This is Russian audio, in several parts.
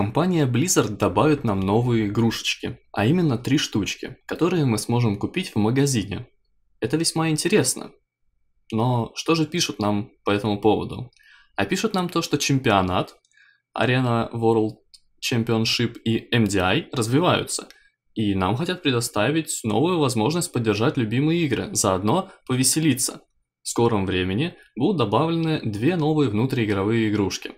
Компания Blizzard добавит нам новые игрушечки, а именно три штучки, которые мы сможем купить в магазине. Это весьма интересно. Но что же пишут нам по этому поводу? А пишут нам то, что чемпионат, Arena World Championship и MDI развиваются, и нам хотят предоставить новую возможность поддержать любимые игры, заодно повеселиться. В скором времени будут добавлены две новые внутриигровые игрушки.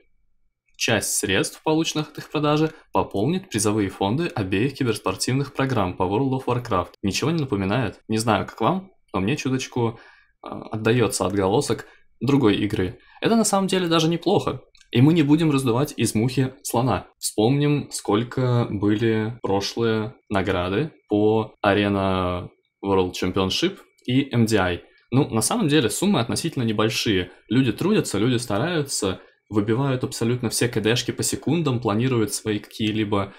Часть средств, полученных от их продажи, пополнит призовые фонды обеих киберспортивных программ по World of Warcraft. Ничего не напоминает? Не знаю, как вам, но мне чуточку э, а, отдается отголосок другой игры. Это на самом деле даже неплохо. И мы не будем раздувать из мухи слона. Вспомним, сколько были прошлые награды по Arena World Championship и MDI. Ну, на самом деле, суммы относительно небольшие. Люди трудятся, люди стараются, выбивают абсолютно все кдшки по секундам, планируют свои какие-либо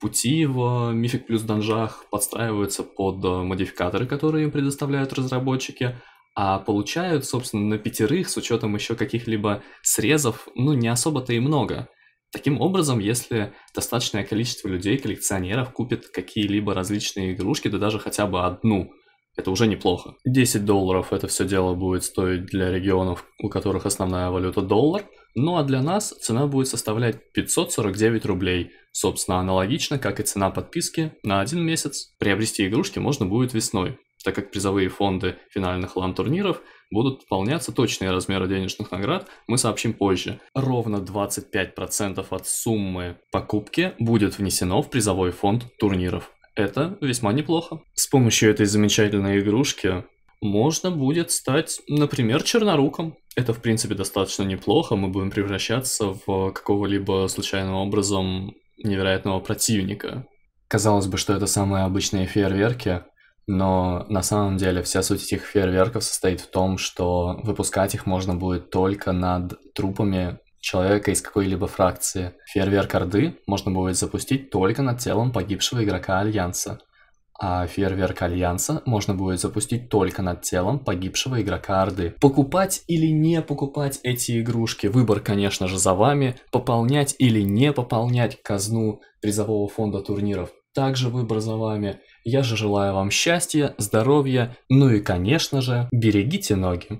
пути в э, Mythic плюс данжах, подстраиваются под э, модификаторы, которые им предоставляют разработчики, а получают, собственно, на пятерых с учетом еще каких-либо срезов, ну, не особо-то и много. Таким образом, если достаточное количество людей, коллекционеров, купит какие-либо различные игрушки, да даже хотя бы одну, это уже неплохо. 10 долларов это все дело будет стоить для регионов, у которых основная валюта доллар – ну а для нас цена будет составлять 549 рублей. Собственно, аналогично, как и цена подписки на один месяц. Приобрести игрушки можно будет весной, так как призовые фонды финальных лан-турниров будут пополняться точные размеры денежных наград, мы сообщим позже. Ровно 25% от суммы покупки будет внесено в призовой фонд турниров. Это весьма неплохо. С помощью этой замечательной игрушки можно будет стать, например, черноруком. Это, в принципе, достаточно неплохо. Мы будем превращаться в какого-либо случайным образом невероятного противника. Казалось бы, что это самые обычные фейерверки, но на самом деле вся суть этих фейерверков состоит в том, что выпускать их можно будет только над трупами человека из какой-либо фракции. Фейерверк Орды можно будет запустить только над телом погибшего игрока Альянса а фейерверк Альянса можно будет запустить только над телом погибшего игрока Орды. Покупать или не покупать эти игрушки, выбор, конечно же, за вами. Пополнять или не пополнять казну призового фонда турниров, также выбор за вами. Я же желаю вам счастья, здоровья, ну и, конечно же, берегите ноги.